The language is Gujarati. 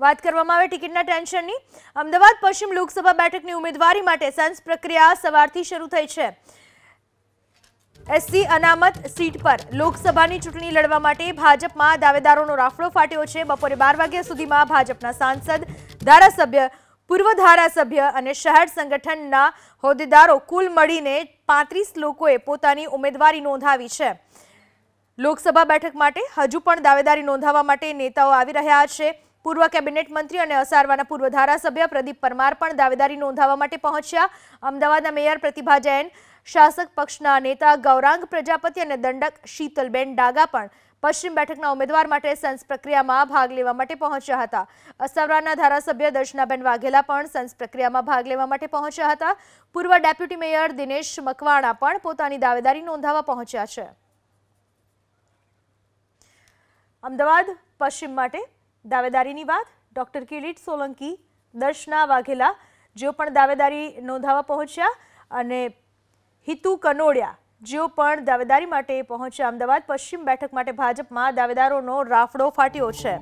વાત કરવામાં આવે ટિકિટના ટેન્શનની અમદાવાદ પશ્ચિમ લોકસભા બેઠકની ઉમેદવારી માટે સંસ પ્રક્રિયા સવારથી શરૂ થઈ છે એસસી અનામત સીટ પર લોકસભાની ચૂંટણી લડવા માટે ભાજપમાં દાવેદારોનો રાફડો ફાટ્યો છે બપોરે બાર વાગ્યા સુધીમાં ભાજપના સાંસદ ધારાસભ્ય પૂર્વ ધારાસભ્ય અને શહેર સંગઠનના હોદ્દેદારો કુલ મળીને પાંત્રીસ લોકોએ પોતાની ઉમેદવારી નોંધાવી છે લોકસભા બેઠક માટે હજુ પણ દાવેદારી નોંધાવવા માટે નેતાઓ આવી રહ્યા છે પૂર્વ કેબિનેટ મંત્રી અને અસારવાના પૂર્વ ધારાસભ્ય પ્રદીપ પરમાર પણ દાવેદારી નોંધાવવા માટે પહોંચ્યા અમદાવાદના મેયર પ્રતિભા જૈન શાસક પક્ષના નેતા ગૌરાંગ પ્રજાપતિ અને દંડક શીતલબેન ડાગા પણ પશ્ચિમ બેઠકના ઉમેદવાર માટે સંસ પ્રક્રિયામાં ભાગ લેવા માટે પહોંચ્યા હતા અસારવાના ધારાસભ્ય દર્શનાબેન વાઘેલા પણ સંસ પ્રક્રિયામાં ભાગ લેવા માટે પહોંચ્યા હતા પૂર્વ ડેપ્યુટી મેયર દિનેશ મકવાણા પણ પોતાની દાવેદારી નોંધાવવા પહોંચ્યા છે અમદાવાદ પશ્ચિમ માટે દાવેદારીની વાત ડૉક્ટર કિરીટ સોલંકી દર્શના વાઘેલા જેઓ પણ દાવેદારી નોંધાવા પહોંચ્યા અને હિતુ કનોડિયા જેઓ પણ દાવેદારી માટે પહોંચ્યા અમદાવાદ પશ્ચિમ બેઠક માટે ભાજપમાં દાવેદારોનો રાફડો ફાટ્યો છે